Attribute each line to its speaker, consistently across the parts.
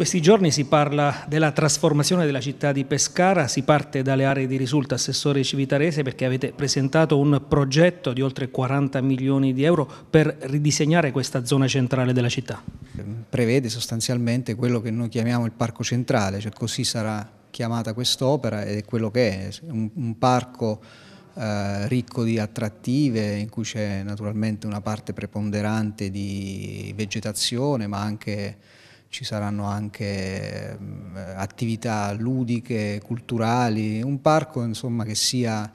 Speaker 1: Questi giorni si parla della trasformazione della città di Pescara, si parte dalle aree di risulta assessore Civitarese perché avete presentato un progetto di oltre 40 milioni di euro per ridisegnare questa zona centrale della città. Prevede sostanzialmente quello che noi chiamiamo il parco centrale, cioè così sarà chiamata quest'opera ed è quello che è, un, un parco eh, ricco di attrattive in cui c'è naturalmente una parte preponderante di vegetazione ma anche ci saranno anche attività ludiche, culturali, un parco insomma, che sia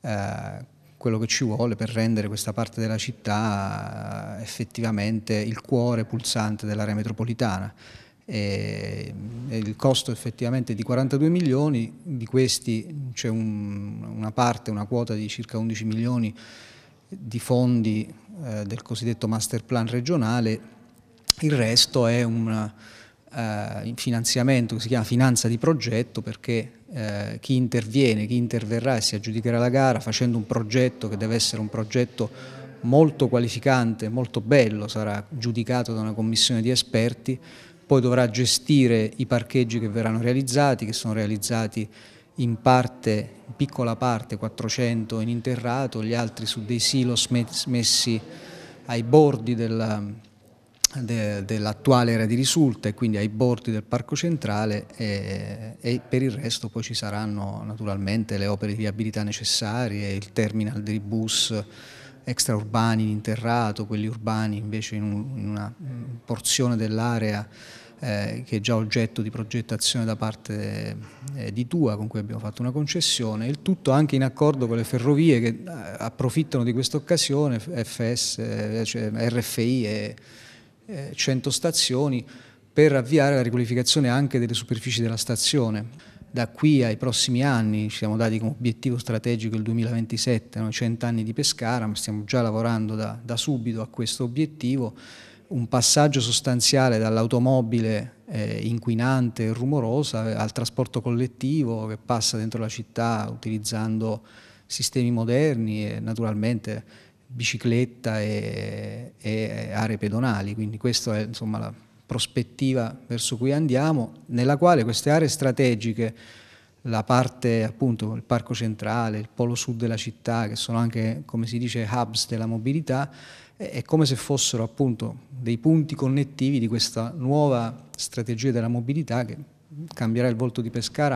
Speaker 1: eh, quello che ci vuole per rendere questa parte della città eh, effettivamente il cuore pulsante dell'area metropolitana. E il costo effettivamente è di 42 milioni, di questi c'è un, una parte, una quota di circa 11 milioni di fondi eh, del cosiddetto master plan regionale il resto è un uh, finanziamento che si chiama finanza di progetto perché uh, chi interviene, chi interverrà e si aggiudicherà la gara facendo un progetto che deve essere un progetto molto qualificante, molto bello, sarà giudicato da una commissione di esperti, poi dovrà gestire i parcheggi che verranno realizzati, che sono realizzati in parte, in piccola parte, 400 in interrato, gli altri su dei silos messi ai bordi della, de, dell'attuale area di risulta e quindi ai bordi del parco centrale e, e, per il resto poi ci saranno naturalmente le opere di viabilità necessarie, il terminal dei bus extraurbani in interrato, quelli urbani invece in, un, in una mm, porzione dell'area eh, che è già oggetto di progettazione da parte eh, di Tua con cui abbiamo fatto una concessione, il tutto anche in accordo con le ferrovie che eh, approfittano di questa occasione, FS, cioè RFI e 100 eh, stazioni per avviare la riqualificazione anche delle superfici della stazione. Da qui ai prossimi anni ci siamo dati come obiettivo strategico il 2027, no? 100 anni di Pescara, ma stiamo già lavorando da, da subito a questo obiettivo, un passaggio sostanziale dall'automobile eh, inquinante e rumorosa al trasporto collettivo che passa dentro la città utilizzando sistemi moderni e naturalmente bicicletta e, e aree pedonali, quindi questa è insomma, la prospettiva verso cui andiamo, nella quale queste aree strategiche, la parte appunto il parco centrale, il polo sud della città, che sono anche come si dice hubs della mobilità, è come se fossero appunto dei punti connettivi di questa nuova strategia della mobilità che cambierà il volto di Pescara.